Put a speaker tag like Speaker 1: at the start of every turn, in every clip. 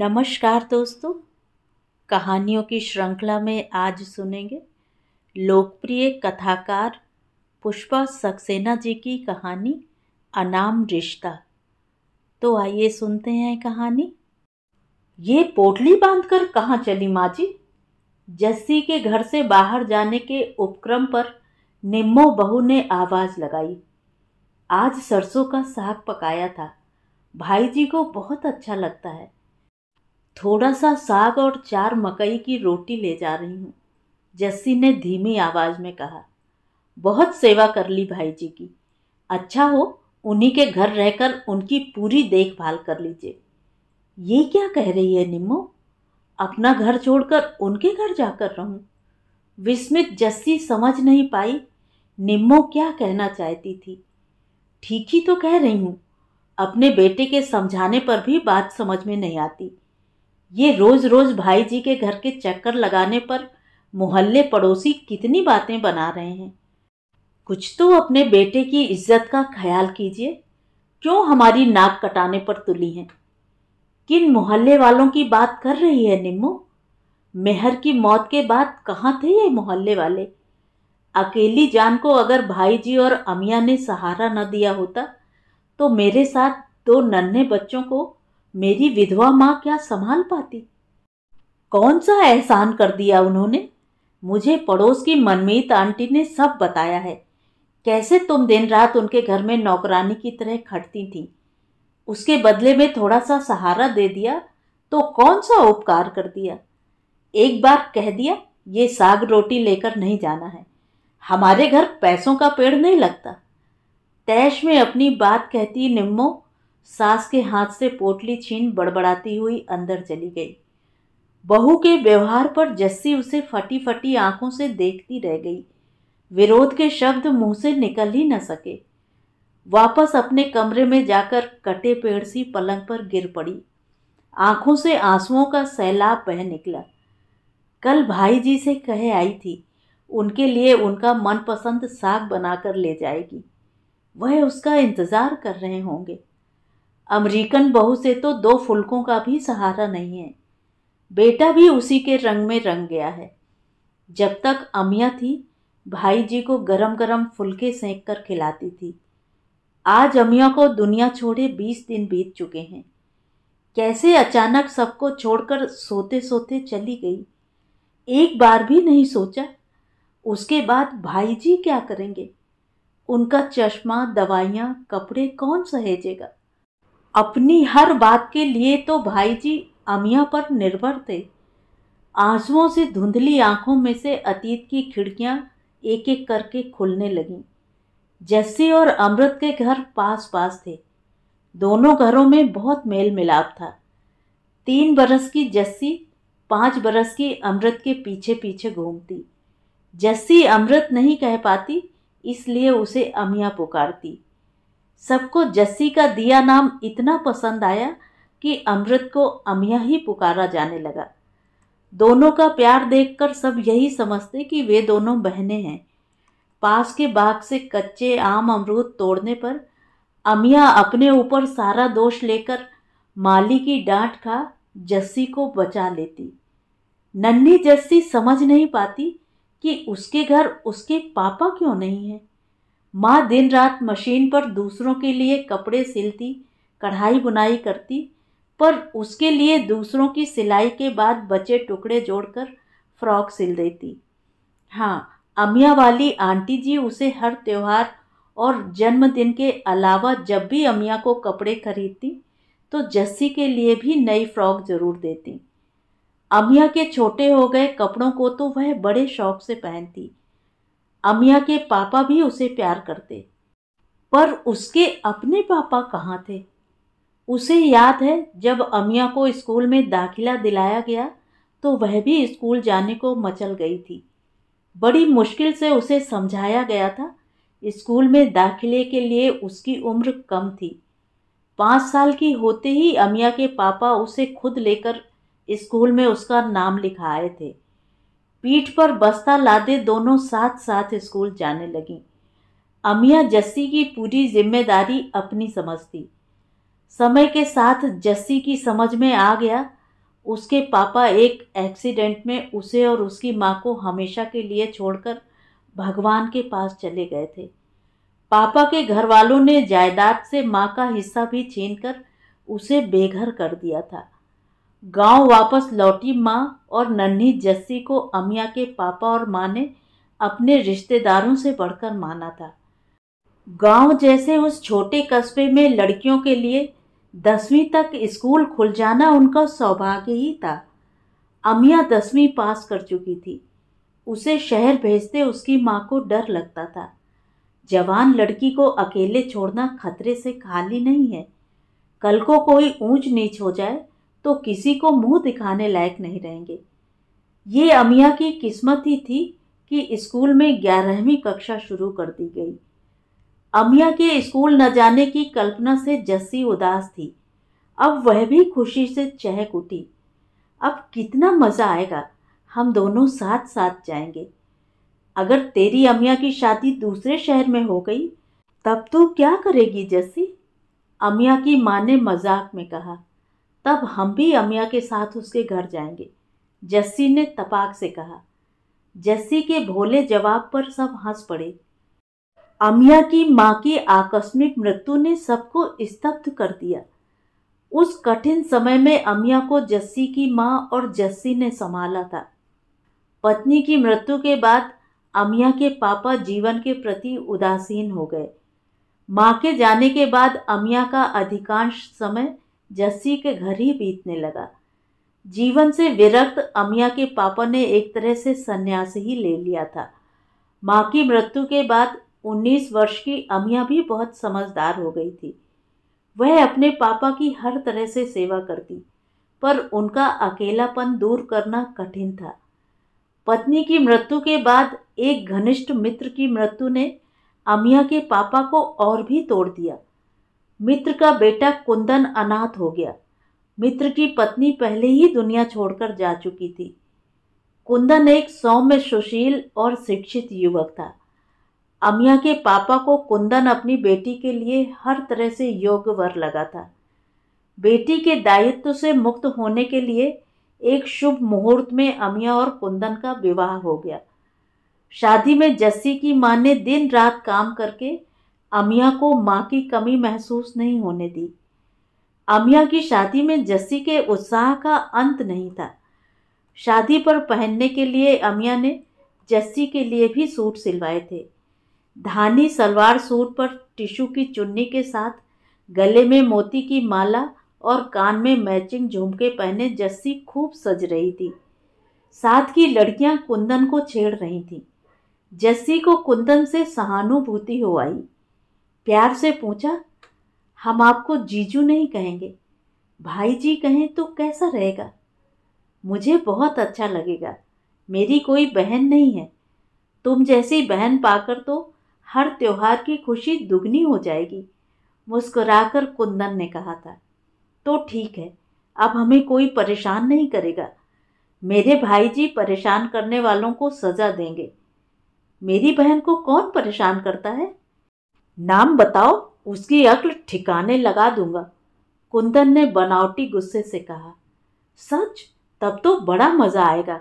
Speaker 1: नमस्कार दोस्तों कहानियों की श्रृंखला में आज सुनेंगे लोकप्रिय कथाकार पुष्पा सक्सेना जी की कहानी अनाम रिश्ता तो आइए सुनते हैं कहानी ये पोटली बांधकर कहाँ चली माँ जी जस्सी के घर से बाहर जाने के उपक्रम पर निम्मो बहू ने आवाज़ लगाई आज सरसों का साग पकाया था भाई जी को बहुत अच्छा लगता है थोड़ा सा साग और चार मकई की रोटी ले जा रही हूँ जस्सी ने धीमी आवाज़ में कहा बहुत सेवा कर ली भाई जी की अच्छा हो उन्हीं के घर रहकर उनकी पूरी देखभाल कर लीजिए ये क्या कह रही है निम्मो अपना घर छोड़कर उनके घर जाकर रहूं विस्मित जस्सी समझ नहीं पाई निम्मो क्या कहना चाहती थी ठीक ही तो कह रही हूँ अपने बेटे के समझाने पर भी बात समझ में नहीं आती ये रोज़ रोज़ भाई जी के घर के चक्कर लगाने पर मोहल्ले पड़ोसी कितनी बातें बना रहे हैं कुछ तो अपने बेटे की इज्जत का ख्याल कीजिए क्यों हमारी नाक कटाने पर तुली हैं किन मोहल्ले वालों की बात कर रही है निम्मो मेहर की मौत के बाद कहाँ थे ये मोहल्ले वाले अकेली जान को अगर भाई जी और अमिया ने सहारा न दिया होता तो मेरे साथ दो नन्हे बच्चों को मेरी विधवा माँ क्या संभाल पाती कौन सा एहसान कर दिया उन्होंने मुझे पड़ोस की मनमीत आंटी ने सब बताया है कैसे तुम दिन रात उनके घर में नौकरानी की तरह खटती थी उसके बदले में थोड़ा सा सहारा दे दिया तो कौन सा उपकार कर दिया एक बार कह दिया ये साग रोटी लेकर नहीं जाना है हमारे घर पैसों का पेड़ नहीं लगता तैश में अपनी बात कहती निम्मो सास के हाथ से पोटली छीन बड़बड़ाती हुई अंदर चली गई बहू के व्यवहार पर जस्सी उसे फटी फटी आंखों से देखती रह गई विरोध के शब्द मुंह से निकल ही न सके वापस अपने कमरे में जाकर कटे पेड़ सी पलंग पर गिर पड़ी आंखों से आंसुओं का सैलाब बह निकला कल भाई जी से कहे आई थी उनके लिए उनका मनपसंद साग बनाकर ले जाएगी वह उसका इंतज़ार कर रहे होंगे अमेरिकन बहू से तो दो फुलकों का भी सहारा नहीं है बेटा भी उसी के रंग में रंग गया है जब तक अमिया थी भाई जी को गरम गरम फुलके सेंक कर खिलाती थी आज अमिया को दुनिया छोड़े बीस दिन बीत चुके हैं कैसे अचानक सबको छोड़कर सोते सोते चली गई एक बार भी नहीं सोचा उसके बाद भाई जी क्या करेंगे उनका चश्मा दवाइयाँ कपड़े कौन सहेजेगा अपनी हर बात के लिए तो भाई जी अमिया पर निर्भर थे आंसुओं से धुंधली आंखों में से अतीत की खिड़कियां एक एक करके खुलने लगीं जस्सी और अमृत के घर पास पास थे दोनों घरों में बहुत मेल मिलाप था तीन बरस की जस्सी पाँच बरस की अमृत के पीछे पीछे घूमती जस्सी अमृत नहीं कह पाती इसलिए उसे अमिया पुकारती सबको जस्सी का दिया नाम इतना पसंद आया कि अमृत को अमिया ही पुकारा जाने लगा दोनों का प्यार देखकर सब यही समझते कि वे दोनों बहनें हैं पास के बाग से कच्चे आम अमरूद तोड़ने पर अमिया अपने ऊपर सारा दोष लेकर माली की डांट खा जस्सी को बचा लेती नन्ही जस्सी समझ नहीं पाती कि उसके घर उसके पापा क्यों नहीं हैं माँ दिन रात मशीन पर दूसरों के लिए कपड़े सिलती कढ़ाई बुनाई करती पर उसके लिए दूसरों की सिलाई के बाद बचे टुकड़े जोड़कर फ्रॉक सिल देती हाँ अमिया वाली आंटी जी उसे हर त्यौहार और जन्मदिन के अलावा जब भी अमिया को कपड़े खरीदती तो जस्सी के लिए भी नई फ्रॉक ज़रूर देती अमिया के छोटे हो गए कपड़ों को तो वह बड़े शौक से पहनती अमिया के पापा भी उसे प्यार करते पर उसके अपने पापा कहाँ थे उसे याद है जब अमिया को स्कूल में दाखिला दिलाया गया तो वह भी स्कूल जाने को मचल गई थी बड़ी मुश्किल से उसे समझाया गया था स्कूल में दाखिले के लिए उसकी उम्र कम थी पाँच साल की होते ही अमिया के पापा उसे खुद लेकर स्कूल में उसका नाम लिखाए थे पीठ पर बस्ता लादे दोनों साथ साथ स्कूल जाने लगीं अमिया जस्सी की पूरी जिम्मेदारी अपनी समझती समय के साथ जस्सी की समझ में आ गया उसके पापा एक एक्सीडेंट में उसे और उसकी माँ को हमेशा के लिए छोड़कर भगवान के पास चले गए थे पापा के घर वालों ने जायदाद से माँ का हिस्सा भी छीनकर उसे बेघर कर दिया था गांव वापस लौटी माँ और नन्ही जस्सी को अमिया के पापा और माँ ने अपने रिश्तेदारों से बढ़कर माना था गांव जैसे उस छोटे कस्बे में लड़कियों के लिए दसवीं तक स्कूल खुल जाना उनका सौभाग्य ही था अमिया दसवीं पास कर चुकी थी उसे शहर भेजते उसकी माँ को डर लगता था जवान लड़की को अकेले छोड़ना खतरे से खाली नहीं है कल को कोई ऊंच नीच हो जाए तो किसी को मुंह दिखाने लायक नहीं रहेंगे ये अमिया की किस्मत ही थी कि स्कूल में ग्यारहवीं कक्षा शुरू कर दी गई अमिया के स्कूल न जाने की कल्पना से जस्सी उदास थी अब वह भी खुशी से चहक उठी अब कितना मज़ा आएगा हम दोनों साथ साथ जाएंगे अगर तेरी अमिया की शादी दूसरे शहर में हो गई तब तू क्या करेगी जस्सी अमिया की माँ ने मजाक में कहा तब हम भी अमिया के साथ उसके घर जाएंगे जस्सी ने तपाक से कहा जस्सी के भोले जवाब पर सब हंस पड़े अमिया की माँ की आकस्मिक मृत्यु ने सबको स्तब्ध कर दिया उस कठिन समय में अमिया को जस्सी की माँ और जस्सी ने संभाला था पत्नी की मृत्यु के बाद अमिया के पापा जीवन के प्रति उदासीन हो गए माँ के जाने के बाद अमिया का अधिकांश समय जस्सी के घर ही बीतने लगा जीवन से विरक्त अमिया के पापा ने एक तरह से संन्यास ही ले लिया था माँ की मृत्यु के बाद 19 वर्ष की अमिया भी बहुत समझदार हो गई थी वह अपने पापा की हर तरह से सेवा करती पर उनका अकेलापन दूर करना कठिन था पत्नी की मृत्यु के बाद एक घनिष्ठ मित्र की मृत्यु ने अमिया के पापा को और भी तोड़ दिया मित्र का बेटा कुंदन अनाथ हो गया मित्र की पत्नी पहले ही दुनिया छोड़कर जा चुकी थी कुंदन एक सौम्य सुशील और शिक्षित युवक था अमिया के पापा को कुंदन अपनी बेटी के लिए हर तरह से योग्य वर लगा था बेटी के दायित्व से मुक्त होने के लिए एक शुभ मुहूर्त में अमिया और कुंदन का विवाह हो गया शादी में जस्सी की माँ ने दिन रात काम करके अमिया को माँ की कमी महसूस नहीं होने दी अमिया की शादी में जस्सी के उत्साह का अंत नहीं था शादी पर पहनने के लिए अमिया ने जस्सी के लिए भी सूट सिलवाए थे धानी सलवार सूट पर टिशू की चुन्नी के साथ गले में मोती की माला और कान में मैचिंग झुमके पहने जस्सी खूब सज रही थी साथ की लड़कियां कुंदन को छेड़ रही थीं जस्सी को कुंदन से सहानुभूति हो आई प्यार से पूछा हम आपको जीजू नहीं कहेंगे भाई जी कहें तो कैसा रहेगा मुझे बहुत अच्छा लगेगा मेरी कोई बहन नहीं है तुम जैसी बहन पाकर तो हर त्यौहार की खुशी दुगनी हो जाएगी मुस्कुराकर कुंदन ने कहा था तो ठीक है अब हमें कोई परेशान नहीं करेगा मेरे भाई जी परेशान करने वालों को सज़ा देंगे मेरी बहन को कौन परेशान करता है नाम बताओ उसकी अक्ल ठिकाने लगा दूंगा कुंदन ने बनावटी गुस्से से कहा सच तब तो बड़ा मज़ा आएगा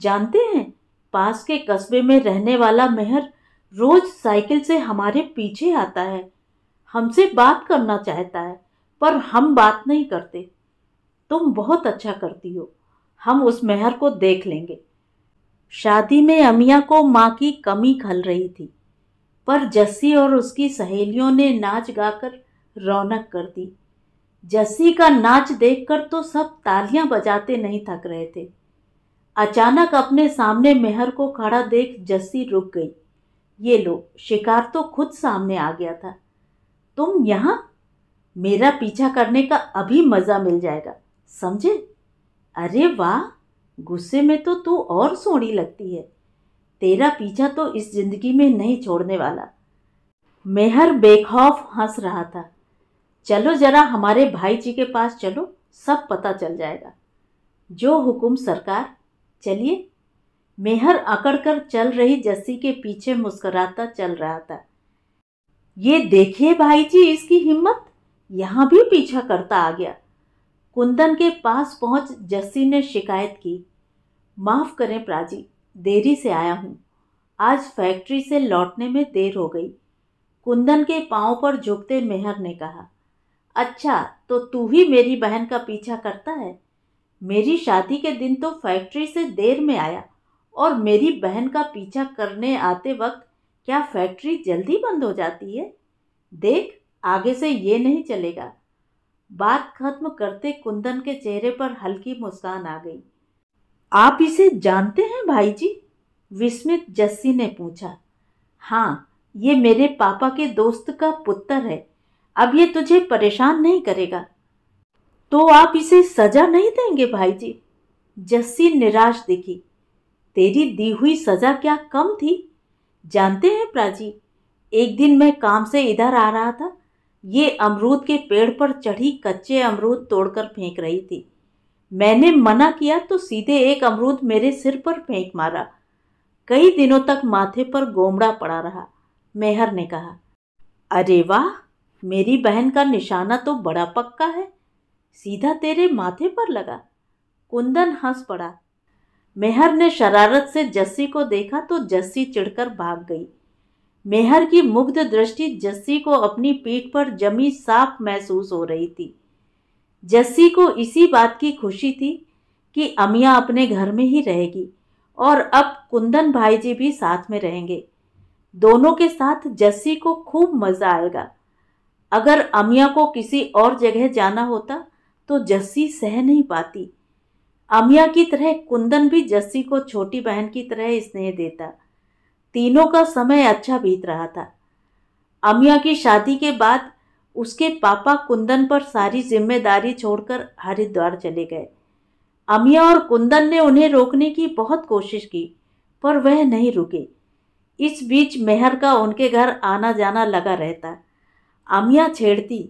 Speaker 1: जानते हैं पास के कस्बे में रहने वाला मेहर रोज साइकिल से हमारे पीछे आता है हमसे बात करना चाहता है पर हम बात नहीं करते तुम बहुत अच्छा करती हो हम उस मेहर को देख लेंगे शादी में अमिया को माँ की कमी खल रही थी पर जस्सी और उसकी सहेलियों ने नाच गाकर रौनक कर दी जस्सी का नाच देखकर तो सब तालियां बजाते नहीं थक रहे थे अचानक अपने सामने मेहर को खड़ा देख जस्सी रुक गई ये लो शिकार तो खुद सामने आ गया था तुम यहाँ मेरा पीछा करने का अभी मज़ा मिल जाएगा समझे अरे वाह गुस्से में तो तू और सोनी लगती है तेरा पीछा तो इस जिंदगी में नहीं छोड़ने वाला मेहर बेखौफ हंस रहा था चलो जरा हमारे भाई जी के पास चलो सब पता चल जाएगा जो हुकुम सरकार चलिए मेहर अकड़कर चल रही जस्सी के पीछे मुस्कराता चल रहा था ये देखिए भाई जी इसकी हिम्मत यहाँ भी पीछा करता आ गया कुंदन के पास पहुंच जस्सी ने शिकायत की माफ करें प्राजी देरी से आया हूँ आज फैक्ट्री से लौटने में देर हो गई कुंदन के पाँव पर झुकते मेहर ने कहा अच्छा तो तू ही मेरी बहन का पीछा करता है मेरी शादी के दिन तो फैक्ट्री से देर में आया और मेरी बहन का पीछा करने आते वक्त क्या फैक्ट्री जल्दी बंद हो जाती है देख आगे से ये नहीं चलेगा बात खत्म करते कुंदन के चेहरे पर हल्की मुस्कान आ गई आप इसे जानते हैं भाई जी विस्मित जस्सी ने पूछा हाँ ये मेरे पापा के दोस्त का पुत्र है अब ये तुझे परेशान नहीं करेगा तो आप इसे सजा नहीं देंगे भाई जी जस्सी निराश दिखी तेरी दी हुई सजा क्या कम थी जानते हैं प्राची एक दिन मैं काम से इधर आ रहा था ये अमरूद के पेड़ पर चढ़ी कच्चे अमरूद तोड़कर फेंक रही थी मैंने मना किया तो सीधे एक अमरूद मेरे सिर पर फेंक मारा कई दिनों तक माथे पर गोमड़ा पड़ा रहा मेहर ने कहा अरे वाह मेरी बहन का निशाना तो बड़ा पक्का है सीधा तेरे माथे पर लगा कुंदन हंस पड़ा मेहर ने शरारत से जस्सी को देखा तो जस्सी चिढ़कर भाग गई मेहर की मुग्ध दृष्टि जस्सी को अपनी पीठ पर जमी साफ महसूस हो रही थी जस्सी को इसी बात की खुशी थी कि अमिया अपने घर में ही रहेगी और अब कुंदन भाई जी भी साथ में रहेंगे दोनों के साथ जस्सी को खूब मज़ा आएगा अगर अमिया को किसी और जगह जाना होता तो जस्सी सह नहीं पाती अमिया की तरह कुंदन भी जस्सी को छोटी बहन की तरह स्नेह देता तीनों का समय अच्छा बीत रहा था अमिया की शादी के बाद उसके पापा कुंदन पर सारी जिम्मेदारी छोड़कर हरिद्वार चले गए अमिया और कुंदन ने उन्हें रोकने की बहुत कोशिश की पर वह नहीं रुके इस बीच मेहर का उनके घर आना जाना लगा रहता अमिया छेड़ती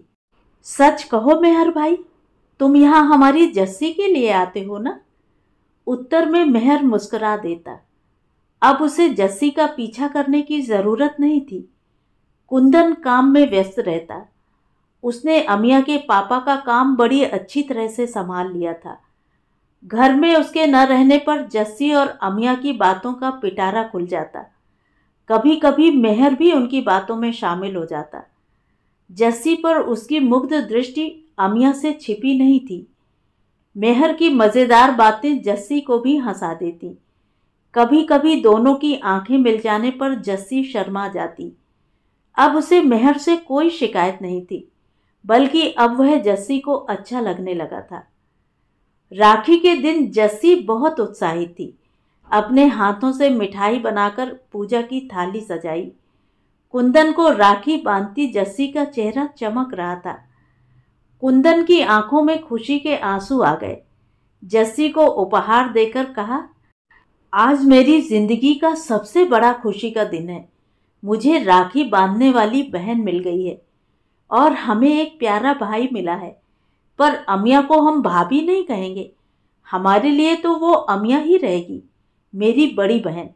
Speaker 1: सच कहो मेहर भाई तुम यहाँ हमारी जस्सी के लिए आते हो ना उत्तर में मेहर मुस्करा देता अब उसे जस्सी का पीछा करने की ज़रूरत नहीं थी कुंदन काम में व्यस्त रहता उसने अमिया के पापा का काम बड़ी अच्छी तरह से संभाल लिया था घर में उसके न रहने पर जस्सी और अमिया की बातों का पिटारा खुल जाता कभी कभी मेहर भी उनकी बातों में शामिल हो जाता जस्सी पर उसकी मुग्ध दृष्टि अमिया से छिपी नहीं थी मेहर की मज़ेदार बातें जस्सी को भी हंसा देती कभी कभी दोनों की आंखें मिल जाने पर जस्सी शर्मा जाती अब उसे मेहर से कोई शिकायत नहीं थी बल्कि अब वह जस्सी को अच्छा लगने लगा था राखी के दिन जस्सी बहुत उत्साहित थी अपने हाथों से मिठाई बनाकर पूजा की थाली सजाई कुंदन को राखी बांधती जस्सी का चेहरा चमक रहा था कुंदन की आंखों में खुशी के आंसू आ गए जस्सी को उपहार देकर कहा आज मेरी जिंदगी का सबसे बड़ा खुशी का दिन है मुझे राखी बांधने वाली बहन मिल गई है और हमें एक प्यारा भाई मिला है पर अमिया को हम भाभी नहीं कहेंगे हमारे लिए तो वो अमिया ही रहेगी मेरी बड़ी बहन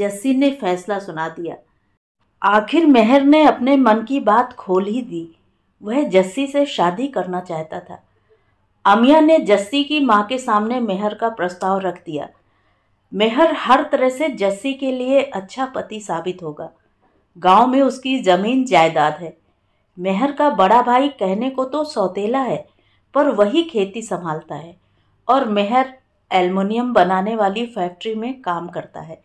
Speaker 1: जस्सी ने फैसला सुना दिया आखिर मेहर ने अपने मन की बात खोल ही दी वह जस्सी से शादी करना चाहता था अमिया ने जस्सी की माँ के सामने मेहर का प्रस्ताव रख दिया मेहर हर तरह से जस्सी के लिए अच्छा पति साबित होगा गांव में उसकी ज़मीन जायदाद है मेहर का बड़ा भाई कहने को तो सौतेला है पर वही खेती संभालता है और मेहर एल्युमिनियम बनाने वाली फैक्ट्री में काम करता है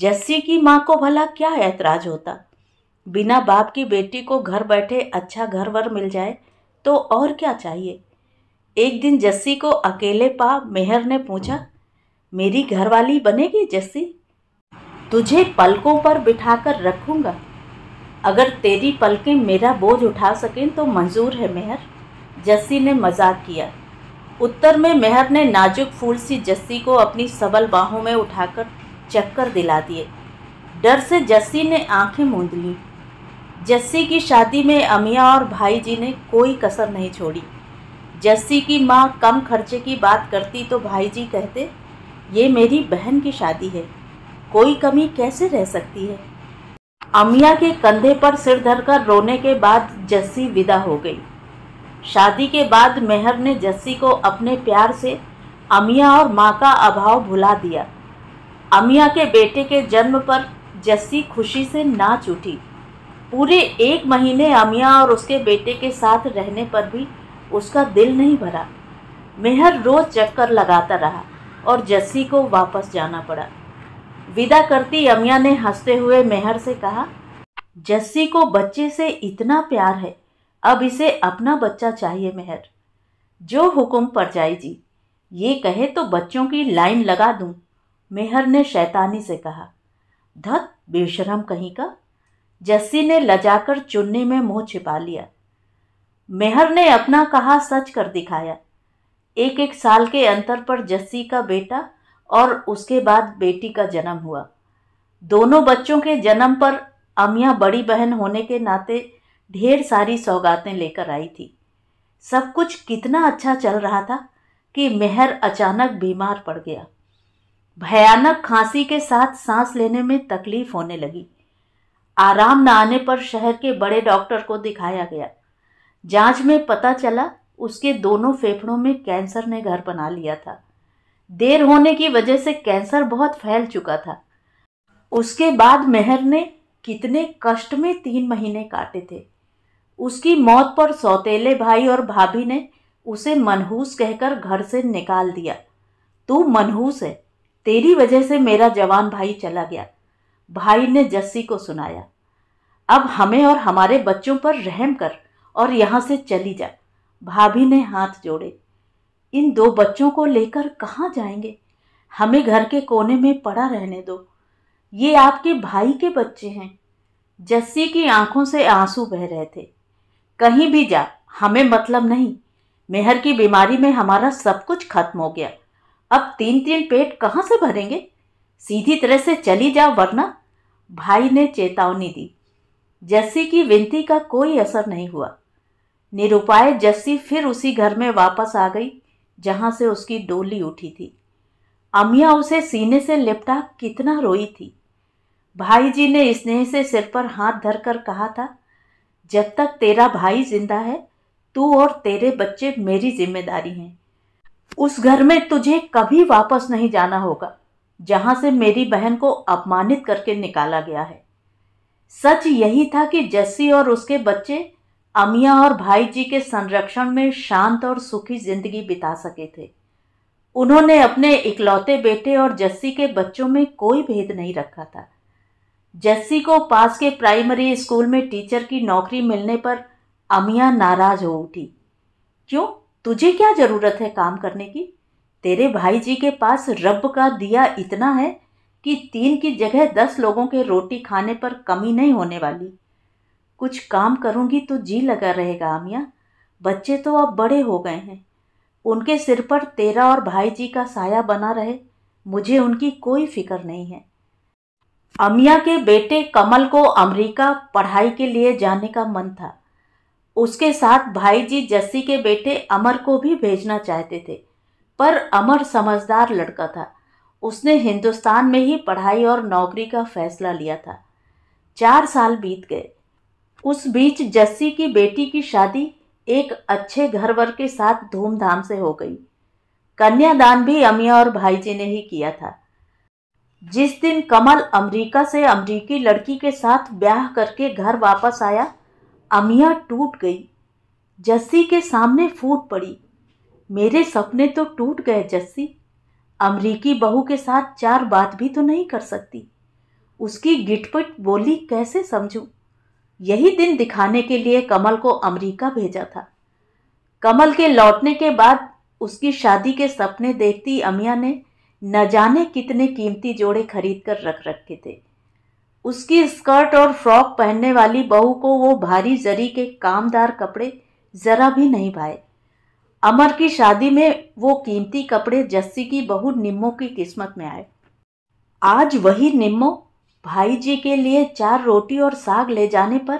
Speaker 1: जस्सी की माँ को भला क्या ऐतराज होता बिना बाप की बेटी को घर बैठे अच्छा घर वर मिल जाए तो और क्या चाहिए एक दिन जस्सी को अकेले पा मेहर ने पूछा मेरी घरवाली बनेगी जस्सी तुझे पलकों पर बिठाकर रखूंगा अगर तेरी पलकें मेरा बोझ उठा सकें तो मंजूर है मेहर जस्सी ने मजाक किया उत्तर में मेहर ने नाजुक फूल सी जस्सी को अपनी सबल बाहों में उठाकर चक्कर दिला दिए डर से जस्सी ने आंखें मूंद लीं जस्सी की शादी में अमिया और भाई जी ने कोई कसर नहीं छोड़ी जस्सी की माँ कम खर्चे की बात करती तो भाई जी कहते ये मेरी बहन की शादी है कोई कमी कैसे रह सकती है अमिया के कंधे पर सिर धरकर रोने के बाद जस्सी विदा हो गई शादी के बाद मेहर ने जस्सी को अपने प्यार से अमिया और माँ का अभाव भुला दिया अमिया के बेटे के जन्म पर जस्सी खुशी से नाच उठी पूरे एक महीने अमिया और उसके बेटे के साथ रहने पर भी उसका दिल नहीं भरा मेहर रोज़ चक्कर लगाता रहा और जस्सी को वापस जाना पड़ा विदा करती यमिया ने हंसते हुए मेहर से कहा जस्सी को बच्चे से इतना प्यार है अब इसे अपना बच्चा चाहिए मेहर जो हुक्म परजाई जी ये कहे तो बच्चों की लाइन लगा दूं मेहर ने शैतानी से कहा धत बेशरम कहीं का जस्सी ने लजाकर चुन्नी में मुंह छिपा लिया मेहर ने अपना कहा सच कर दिखाया एक एक साल के अंतर पर जस्सी का बेटा और उसके बाद बेटी का जन्म हुआ दोनों बच्चों के जन्म पर अमिया बड़ी बहन होने के नाते ढेर सारी सौगातें लेकर आई थी सब कुछ कितना अच्छा चल रहा था कि मेहर अचानक बीमार पड़ गया भयानक खांसी के साथ सांस लेने में तकलीफ होने लगी आराम न आने पर शहर के बड़े डॉक्टर को दिखाया गया जांच में पता चला उसके दोनों फेफड़ों में कैंसर ने घर बना लिया था देर होने की वजह से कैंसर बहुत फैल चुका था उसके बाद मेहर ने कितने कष्ट में तीन महीने काटे थे उसकी मौत पर सौतेले भाई और भाभी ने उसे मनहूस कहकर घर से निकाल दिया तू मनहूस है तेरी वजह से मेरा जवान भाई चला गया भाई ने जस्सी को सुनाया अब हमें और हमारे बच्चों पर रहम कर और यहाँ से चली जा भाभी ने हाथ जोड़े इन दो बच्चों को लेकर कहाँ जाएंगे हमें घर के कोने में पड़ा रहने दो ये आपके भाई के बच्चे हैं जस्सी की आंखों से आंसू बह रहे थे कहीं भी जा हमें मतलब नहीं मेहर की बीमारी में हमारा सब कुछ खत्म हो गया अब तीन तीन पेट कहाँ से भरेंगे सीधी तरह से चली जा वरना भाई ने चेतावनी दी जस्सी की विनती का कोई असर नहीं हुआ निरुपाय जस्सी फिर उसी घर में वापस आ गई जहाँ से उसकी डोली उठी थी अमिया उसे सीने से लिपटा कितना रोई थी भाई जी ने स्नेह से सिर पर हाथ धरकर कहा था जब तक तेरा भाई जिंदा है तू और तेरे बच्चे मेरी जिम्मेदारी हैं उस घर में तुझे कभी वापस नहीं जाना होगा जहाँ से मेरी बहन को अपमानित करके निकाला गया है सच यही था कि जस्सी और उसके बच्चे अमिया और भाई जी के संरक्षण में शांत और सुखी जिंदगी बिता सके थे उन्होंने अपने इकलौते बेटे और जस्सी के बच्चों में कोई भेद नहीं रखा था जस्सी को पास के प्राइमरी स्कूल में टीचर की नौकरी मिलने पर अमिया नाराज हो उठी क्यों तुझे क्या ज़रूरत है काम करने की तेरे भाई जी के पास रब का दिया इतना है कि तीन की जगह दस लोगों के रोटी खाने पर कमी नहीं होने वाली कुछ काम करूँगी तो जी लगा रहेगा आमिया बच्चे तो अब बड़े हो गए हैं उनके सिर पर तेरा और भाई जी का साया बना रहे मुझे उनकी कोई फिक्र नहीं है अमिया के बेटे कमल को अमेरिका पढ़ाई के लिए जाने का मन था उसके साथ भाई जी जस्सी के बेटे अमर को भी भेजना चाहते थे पर अमर समझदार लड़का था उसने हिंदुस्तान में ही पढ़ाई और नौकरी का फैसला लिया था चार साल बीत गए उस बीच जस्सी की बेटी की शादी एक अच्छे घरवर के साथ धूमधाम से हो गई कन्यादान भी अमिया और भाईजी ने ही किया था जिस दिन कमल अमेरिका से अमरीकी लड़की के साथ ब्याह करके घर वापस आया अमिया टूट गई जस्सी के सामने फूट पड़ी मेरे सपने तो टूट गए जस्सी अमरीकी बहू के साथ चार बात भी तो नहीं कर सकती उसकी गिटपट बोली कैसे समझूं यही दिन दिखाने के लिए कमल को अमेरिका भेजा था कमल के लौटने के बाद उसकी शादी के सपने देखती अमिया ने न जाने कितने कीमती जोड़े खरीद कर रख रखे थे उसकी स्कर्ट और फ्रॉक पहनने वाली बहू को वो भारी जरी के कामदार कपड़े जरा भी नहीं भाए अमर की शादी में वो कीमती कपड़े जस्सी की बहू निम्मो की किस्मत में आए आज वही निम्मो भाई जी के लिए चार रोटी और साग ले जाने पर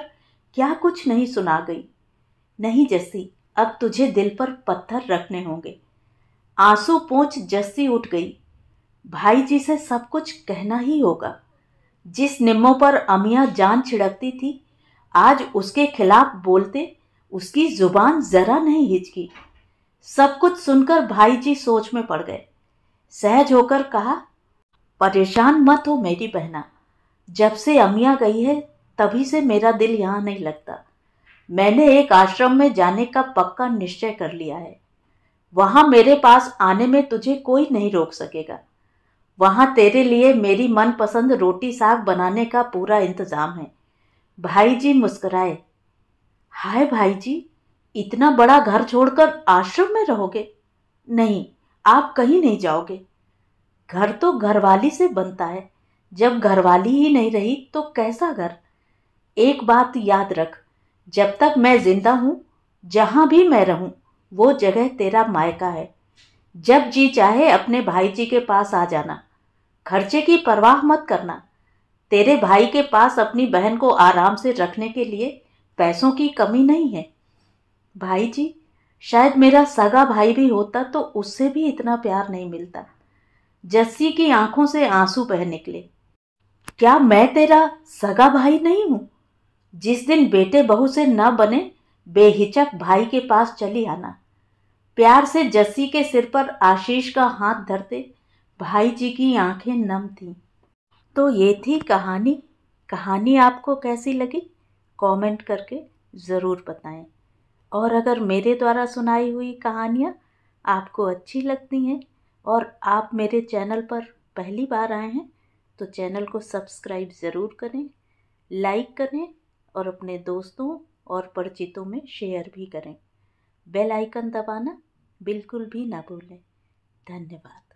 Speaker 1: क्या कुछ नहीं सुना गई नहीं जस्सी अब तुझे दिल पर पत्थर रखने होंगे आंसू पोंछ जस्सी उठ गई भाई जी से सब कुछ कहना ही होगा जिस निम्मों पर अमिया जान छिड़कती थी आज उसके खिलाफ बोलते उसकी जुबान जरा नहीं हिचकी सब कुछ सुनकर भाई जी सोच में पड़ गए सहज होकर कहा परेशान मत हो मेरी बहना जब से अमिया गई है तभी से मेरा दिल यहाँ नहीं लगता मैंने एक आश्रम में जाने का पक्का निश्चय कर लिया है वहाँ मेरे पास आने में तुझे कोई नहीं रोक सकेगा वहाँ तेरे लिए मेरी मनपसंद रोटी साग बनाने का पूरा इंतज़ाम है भाई जी मुस्कराए हाय भाई जी इतना बड़ा घर छोड़कर आश्रम में रहोगे नहीं आप कहीं नहीं जाओगे घर तो घरवाली से बनता है जब घरवाली ही नहीं रही तो कैसा घर एक बात याद रख जब तक मैं जिंदा हूँ जहाँ भी मैं रहूँ वो जगह तेरा मायका है जब जी चाहे अपने भाई जी के पास आ जाना खर्चे की परवाह मत करना तेरे भाई के पास अपनी बहन को आराम से रखने के लिए पैसों की कमी नहीं है भाई जी शायद मेरा सगा भाई भी होता तो उससे भी इतना प्यार नहीं मिलता जस्सी की आंखों से आंसू बह निकले क्या मैं तेरा सगा भाई नहीं हूं जिस दिन बेटे बहू से न बने बेहिचक भाई के पास चली आना प्यार से जस्सी के सिर पर आशीष का हाथ धरते भाई जी की आंखें नम थीं तो ये थी कहानी कहानी आपको कैसी लगी कमेंट करके ज़रूर बताएं और अगर मेरे द्वारा सुनाई हुई कहानियाँ आपको अच्छी लगती हैं और आप मेरे चैनल पर पहली बार आए हैं तो चैनल को सब्सक्राइब ज़रूर करें लाइक करें और अपने दोस्तों और परिचितों में शेयर भी करें बेल आइकन दबाना बिल्कुल भी ना भूलें धन्यवाद